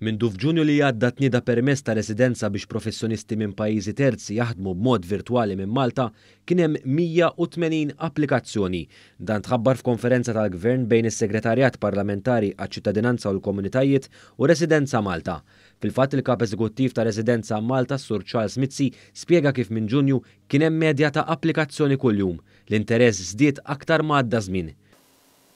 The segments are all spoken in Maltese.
duf Ġunju li għadda tnida permess ta' residenza biex professjonisti minn pajjiżi terzi jaħdmu b'mod virtuali minn Malta kien hemm 180 applikazzjoni. Dan tħabbar f'konferenza tal-Gvern bejn is-Segretarjat Parlamentari għaċ-Ċittadinanza u l-Komunitajiet u Residenza Malta. Fil-fatt il-kap eżekuttiv ta' Residenza Malta Sur Charles Mizzi spjega kif minn Ġunju kien hemm medja ta' applikazzjoni kuljum. L-interess żdied aktar ma' għadda żmien.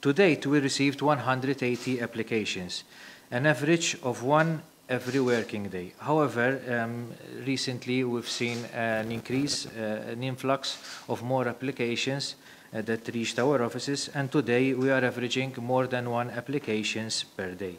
To date we received 180 applications an average of one every working day. However, um, recently we've seen an increase, uh, an influx of more applications uh, that reached our offices, and today we are averaging more than one applications per day.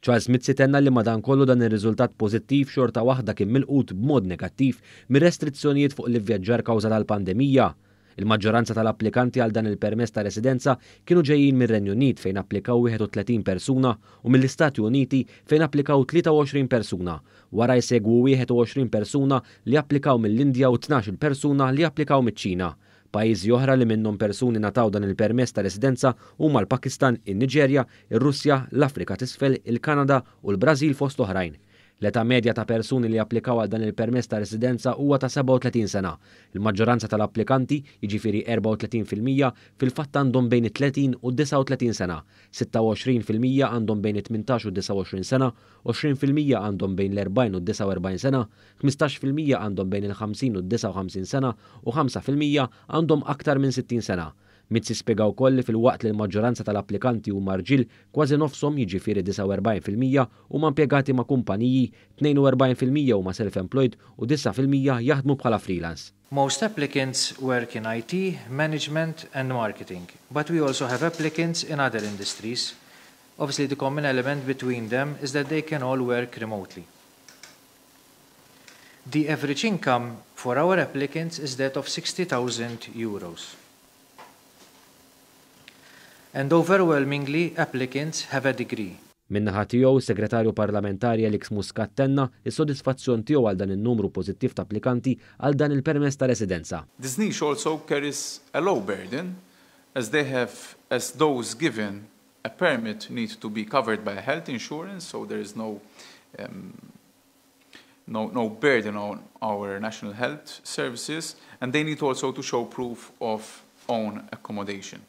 Charles Smith sitenna li madan kollu dan ir-riżultat pożittiv xorta waħda kien milqut b'mod negattiv mir restrizzjonijiet fuq l-ivvjaġġar kawża tal-pandemija. Il-maġġoranza tal-applikanti għal dan il-permess ta' residenza kienu ġejjin mir-Renju Unit fejn applikaw 31 persuna u mill-Istati Uniti fejn applikaw 23 persuna. Wara jsegwu 21 persuna li applikaw mill-Indja u 12 persuna li applikaw miċ-Ċina. Pajjiżi oħra li minnhom persuni nataw dan il-permess ta' residenza huma l-Pakistan, in-Niġerja, ir-Russja, l-Afrika t'isfel, il-Kanada u l-Brażil fost oħrajn. L-età medja ta' persuni li applikaw għal dan il-permess ta' residenza huwa ta' 37 sena. Il-maġġoranza tal-applikanti, jiġifieri 34% fil-fatt għandhom bejn 30 u 39 sena, 26% għandhom bejn 18 u 29 sena, 20% għandhom bejn l-40 u 49 sena, 15% għandhom bejn il-50 u 59 sena u 5% għandhom aktar minn 60 sena. Mitzi spiegaw kolli fil-waqt li l-maġġoranza tal-applikanti u marġil kważi nofsom jiġifieri 49% u ma impjegati ma' kumpaniji, 42% u ma' self-employed u 9% jaħdmu bħala freelance. Most applicants work in IT, management and marketing, but we also have applicants in other industries. Obviously, the common element between them is that they can all work remotely. The average income for our applicants is that of 60,000 euros and overwhelmingly applicants have a degree. Minnaħa tiegħu segretarju parlamentari Alex Muscat tenna is-sodisfazzjon tiegħu għal dan in-numru pożittiv ta' applikanti għal dan il-permess ta' residenza. This niche also carries a low burden as they have as those given a permit need to be covered by health insurance so there is no um, no, no burden on our national health services and they need also to show proof of own accommodation.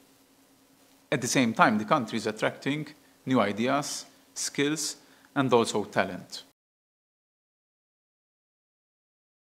at the same time, the country is attracting new ideas, skills, and also talent.